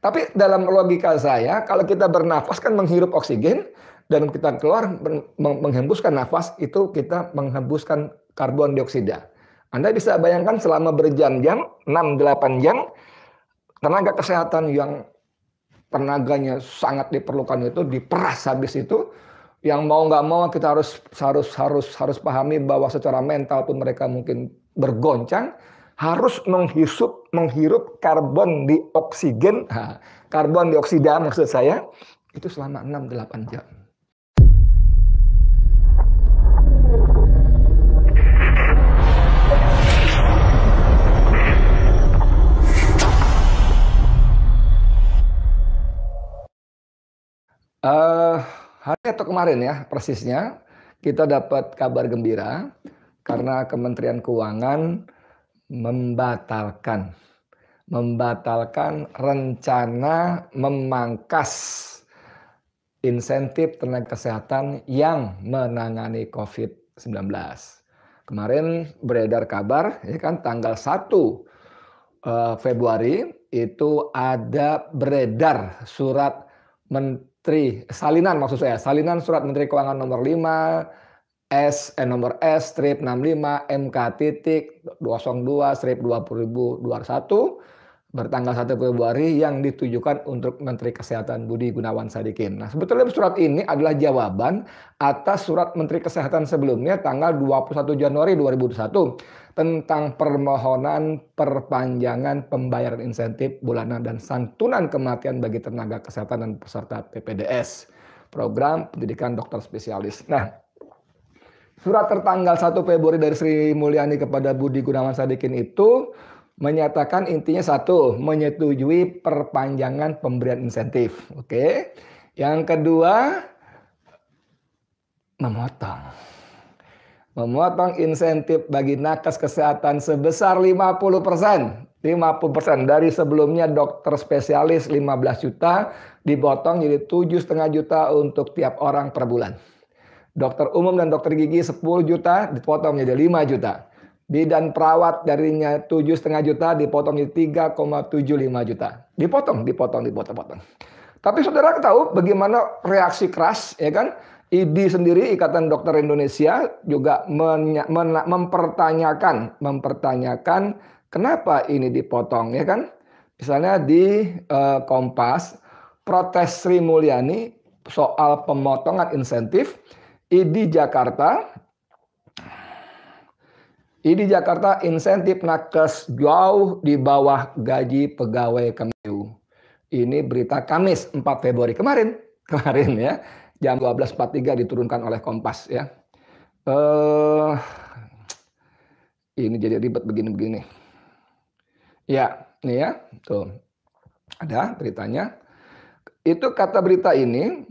Tapi dalam logika saya, kalau kita bernafas kan menghirup oksigen, dan kita keluar menghembuskan nafas, itu kita menghembuskan karbon dioksida. Anda bisa bayangkan selama berjam-jam, 6-8 jam, tenaga kesehatan yang tenaganya sangat diperlukan itu diperas habis itu, yang mau nggak mau kita harus harus harus harus pahami bahwa secara mental pun mereka mungkin bergoncang, harus menghisup menghirup karbon dioksigen, karbon dioksida maksud saya, itu selama 6-8 jam. Uh, hari atau kemarin ya persisnya kita dapat kabar gembira karena Kementerian Keuangan membatalkan membatalkan rencana memangkas insentif tenaga kesehatan yang menangani COVID-19. Kemarin beredar kabar ya kan tanggal 1 eh, Februari itu ada beredar surat menteri salinan maksud saya, salinan surat Menteri Keuangan nomor 5 S eh, nomor S strip 65 MK titik 202 strip 20.201 bertanggal 1 Februari yang ditujukan untuk Menteri Kesehatan Budi Gunawan Sadikin. Nah, sebetulnya surat ini adalah jawaban atas surat Menteri Kesehatan sebelumnya tanggal 21 Januari 2021 tentang permohonan perpanjangan pembayaran insentif bulanan dan santunan kematian bagi tenaga kesehatan dan peserta PPDS, program pendidikan dokter spesialis. Nah, Surat tertanggal 1 Februari dari Sri Mulyani kepada Budi Gunawan Sadikin itu menyatakan intinya satu, menyetujui perpanjangan pemberian insentif. Oke. Yang kedua, memotong. Memotong insentif bagi nakes kesehatan sebesar 50%. 50% dari sebelumnya dokter spesialis 15 juta dipotong jadi 7,5 juta untuk tiap orang per bulan dokter umum dan dokter gigi 10 juta dipotong jadi 5 juta. Bidan perawat darinya 7,5 juta dipotong jadi 3,75 juta. Dipotong, dipotong, dipotong, dipotong Tapi saudara tahu bagaimana reaksi keras ya kan? ID sendiri Ikatan Dokter Indonesia juga mempertanyakan mempertanyakan kenapa ini dipotong ya kan? Misalnya di uh, Kompas protes Sri Mulyani soal pemotongan insentif IDI Jakarta IDI Jakarta insentif nakes jauh di bawah gaji pegawai Kemenlu. Ini berita Kamis 4 Februari kemarin. Kemarin ya. Jam 12.43 diturunkan oleh Kompas ya. Eh, ini jadi ribet begini-begini. Ya, ini ya. Tuh. Ada beritanya. Itu kata berita ini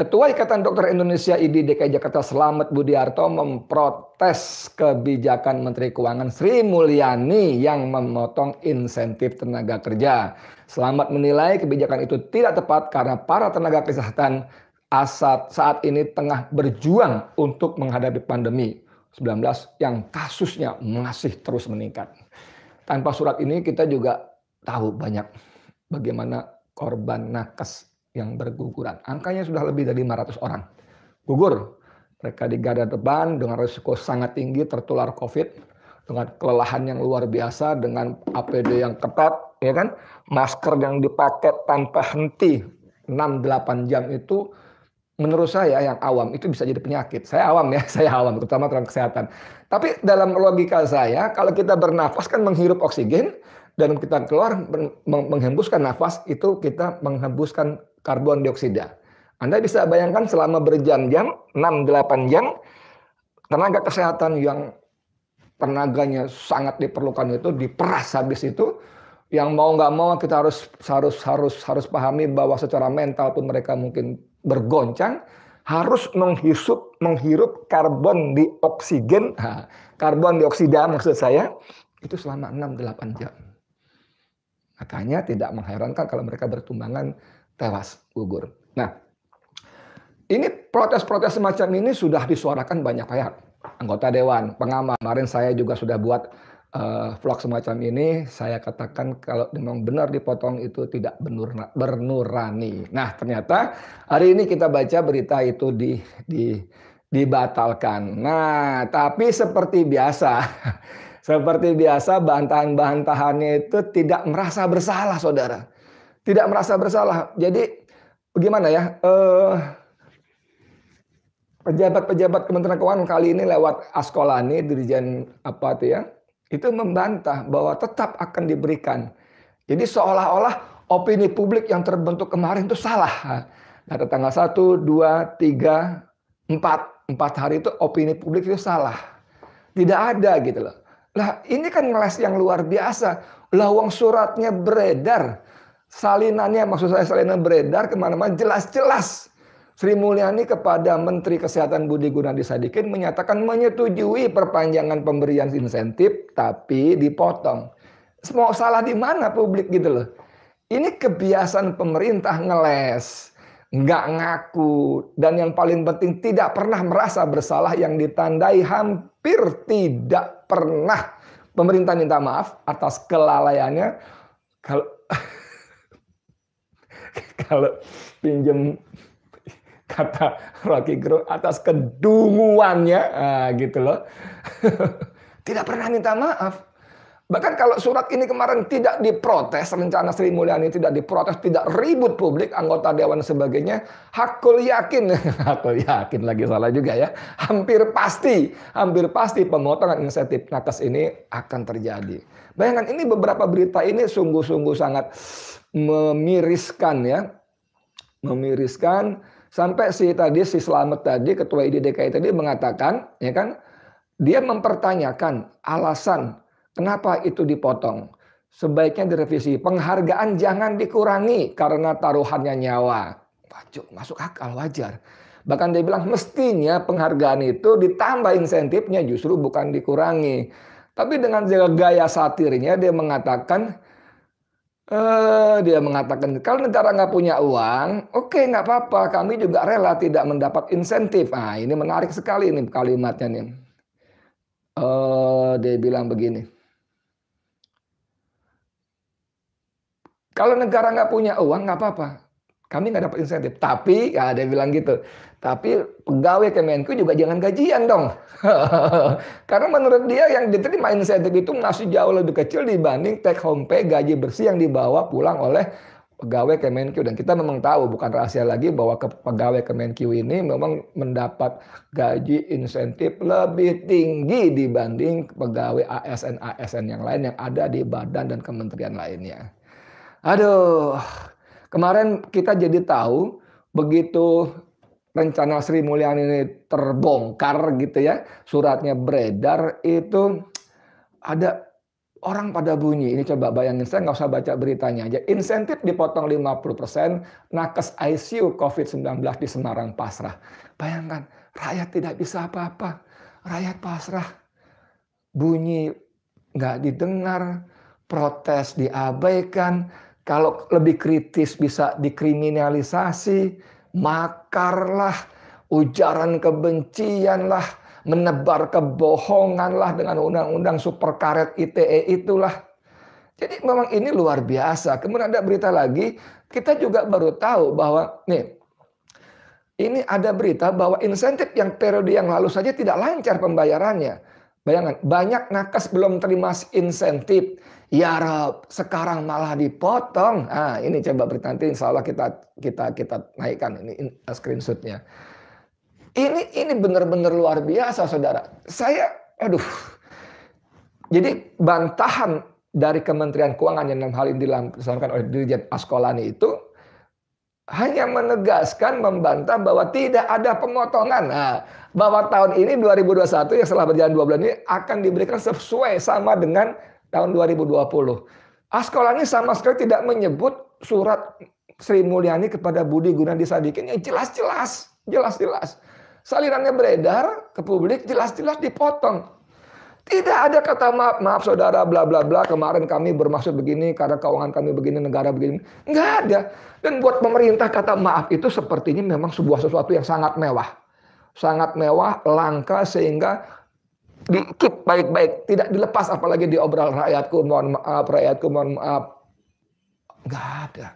Ketua Ikatan Dokter Indonesia ID DKI Jakarta Selamat Budiarto memprotes kebijakan Menteri Keuangan Sri Mulyani yang memotong insentif tenaga kerja. Selamat menilai kebijakan itu tidak tepat karena para tenaga kesehatan asat saat ini tengah berjuang untuk menghadapi pandemi 19 yang kasusnya masih terus meningkat. Tanpa surat ini kita juga tahu banyak bagaimana korban nakes yang berguguran. Angkanya sudah lebih dari 500 orang. Gugur. Mereka di garda depan dengan risiko sangat tinggi tertular COVID, dengan kelelahan yang luar biasa, dengan APD yang ketat, ya kan? Masker yang dipakai tanpa henti 6-8 jam itu menurut saya yang awam itu bisa jadi penyakit. Saya awam ya, saya awam terutama tentang kesehatan. Tapi dalam logika saya, kalau kita bernafas kan menghirup oksigen dan kita keluar menghembuskan nafas itu kita menghembuskan karbon dioksida. Anda bisa bayangkan selama berjam-jam, 6-8 jam, tenaga kesehatan yang tenaganya sangat diperlukan itu diperas habis itu, yang mau nggak mau kita harus harus harus harus pahami bahwa secara mental pun mereka mungkin bergoncang, harus menghisup menghirup karbon dioksigen, oksigen karbon dioksida maksud saya, itu selama 6-8 jam. Makanya tidak mengherankan kalau mereka bertumbangan tewas, gugur. Nah, ini protes-protes semacam ini sudah disuarakan banyak pihak. Anggota dewan, pengamat. Kemarin saya juga sudah buat uh, vlog semacam ini. Saya katakan kalau memang benar dipotong itu tidak benurna, bernurani. Nah, ternyata hari ini kita baca berita itu di di dibatalkan. Nah, tapi seperti biasa seperti biasa bantahan-bantahannya itu tidak merasa bersalah, Saudara tidak merasa bersalah. Jadi bagaimana ya? Eh, pejabat-pejabat Kementerian Keuangan kali ini lewat Askolani, Dirjen apa itu ya, itu membantah bahwa tetap akan diberikan. Jadi seolah-olah opini publik yang terbentuk kemarin itu salah. Nah, tanggal 1, 2, 3, 4, 4 hari itu opini publik itu salah. Tidak ada gitu loh. Lah ini kan ngeles yang luar biasa. Lawang suratnya beredar salinannya maksud saya salinan beredar kemana-mana jelas-jelas Sri Mulyani kepada Menteri Kesehatan Budi Gunadi Sadikin menyatakan menyetujui perpanjangan pemberian insentif tapi dipotong. Semua salah di mana publik gitu loh. Ini kebiasaan pemerintah ngeles, nggak ngaku, dan yang paling penting tidak pernah merasa bersalah yang ditandai hampir tidak pernah pemerintah minta maaf atas kelalaiannya. Kalau kalau pinjam kata Rocky Gerung atas kedunguannya, nah, gitu loh. Tidak pernah minta maaf. Bahkan kalau surat ini kemarin tidak diprotes, rencana Sri Mulyani tidak diprotes, tidak ribut publik, anggota dewan sebagainya, hakul yakin, hakul yakin lagi salah juga ya, hampir pasti, hampir pasti pemotongan insentif nakes ini akan terjadi. Bayangkan ini beberapa berita ini sungguh-sungguh sangat memiriskan ya, memiriskan sampai si tadi si Slamet tadi ketua IDDKI tadi mengatakan ya kan dia mempertanyakan alasan Kenapa itu dipotong? Sebaiknya direvisi. Penghargaan jangan dikurangi karena taruhannya nyawa. Wajuk, masuk akal, wajar. Bahkan dia bilang mestinya penghargaan itu ditambah insentifnya justru bukan dikurangi. Tapi dengan gaya satirnya dia mengatakan, Uh, dia mengatakan kalau negara nggak punya uang, oke okay, nggak apa-apa, kami juga rela tidak mendapat insentif. Ah ini menarik sekali ini kalimatnya nih. Uh, dia bilang begini, Kalau negara nggak punya uang nggak apa-apa. Kami nggak dapat insentif. Tapi ya ada yang bilang gitu. Tapi pegawai Kemenku juga jangan gajian dong. Karena menurut dia yang diterima insentif itu masih jauh lebih kecil dibanding take home pay gaji bersih yang dibawa pulang oleh pegawai Kemenku. dan kita memang tahu bukan rahasia lagi bahwa ke pegawai Kemenku ini memang mendapat gaji insentif lebih tinggi dibanding pegawai ASN ASN yang lain yang ada di badan dan kementerian lainnya. Aduh, kemarin kita jadi tahu begitu rencana Sri Mulyani ini terbongkar gitu ya, suratnya beredar itu ada orang pada bunyi. Ini coba bayangin, saya nggak usah baca beritanya aja. Insentif dipotong 50%, nakes ICU COVID-19 di Semarang pasrah. Bayangkan, rakyat tidak bisa apa-apa. Rakyat pasrah. Bunyi nggak didengar, protes diabaikan, kalau lebih kritis bisa dikriminalisasi, makarlah, ujaran kebencianlah, menebar kebohonganlah dengan undang-undang super karet ITE itulah. Jadi memang ini luar biasa. Kemudian ada berita lagi, kita juga baru tahu bahwa nih ini ada berita bahwa insentif yang periode yang lalu saja tidak lancar pembayarannya. Bayangkan banyak nakes belum terima insentif. Ya Rob, sekarang malah dipotong. Ah, ini coba berita nanti insya Allah kita kita kita naikkan ini eh, screenshotnya. Ini ini benar-benar luar biasa saudara. Saya, aduh. Jadi bantahan dari Kementerian Keuangan yang dalam hal ini dilaksanakan oleh Dirjen Askolani itu hanya menegaskan membantah bahwa tidak ada pemotongan. Nah, bahwa tahun ini 2021 yang setelah berjalan dua bulan ini akan diberikan sesuai sama dengan tahun 2020. Askolani ah, sama sekali tidak menyebut surat Sri Mulyani kepada Budi Gunadi Sadikin yang jelas-jelas, jelas-jelas. Salinannya beredar ke publik jelas-jelas dipotong. Tidak ada kata maaf, maaf saudara, bla bla bla. Kemarin kami bermaksud begini karena keuangan kami begini, negara begini. Enggak ada. Dan buat pemerintah kata maaf itu sepertinya memang sebuah sesuatu yang sangat mewah, sangat mewah, langka sehingga dikip baik-baik, tidak dilepas apalagi diobral rakyatku mohon maaf, rakyatku mohon maaf. Enggak ada.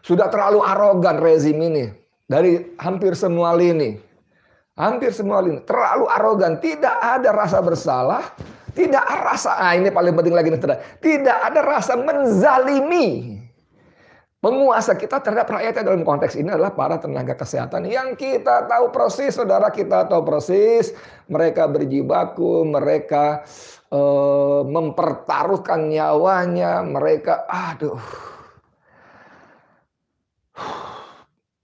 Sudah terlalu arogan rezim ini dari hampir semua lini Hampir semua lini terlalu arogan, tidak ada rasa bersalah, tidak ada rasa ah ini paling penting lagi nih, tidak ada rasa menzalimi. Penguasa kita terhadap rakyatnya dalam konteks ini adalah para tenaga kesehatan yang kita tahu persis, saudara kita tahu persis, mereka berjibaku, mereka uh, mempertaruhkan nyawanya, mereka aduh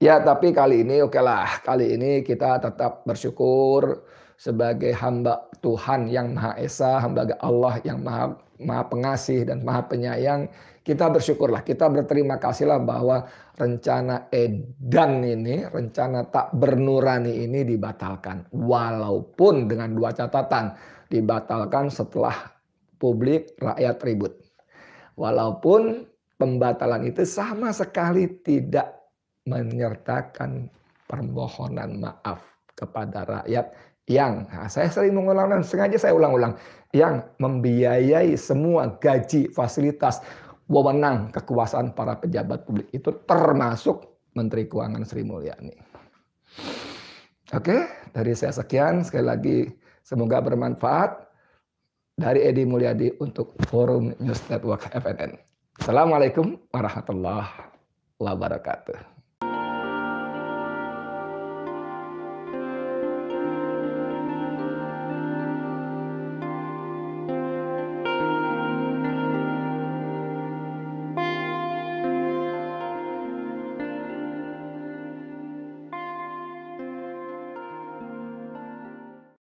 Ya, tapi kali ini oke okay lah. Kali ini kita tetap bersyukur sebagai hamba Tuhan yang Maha Esa, hamba Allah yang Maha, Maha Pengasih dan Maha Penyayang. Kita bersyukurlah, kita berterima kasihlah bahwa rencana edan ini, rencana tak bernurani ini dibatalkan. Walaupun dengan dua catatan, dibatalkan setelah publik rakyat ribut. Walaupun pembatalan itu sama sekali tidak menyertakan permohonan maaf kepada rakyat yang nah, saya sering mengulang dan sengaja saya ulang-ulang yang membiayai semua gaji fasilitas wewenang kekuasaan para pejabat publik itu termasuk Menteri Keuangan Sri Mulyani. Oke, dari saya sekian sekali lagi semoga bermanfaat dari Edi Mulyadi untuk Forum News Network FNN. Assalamualaikum warahmatullahi wabarakatuh.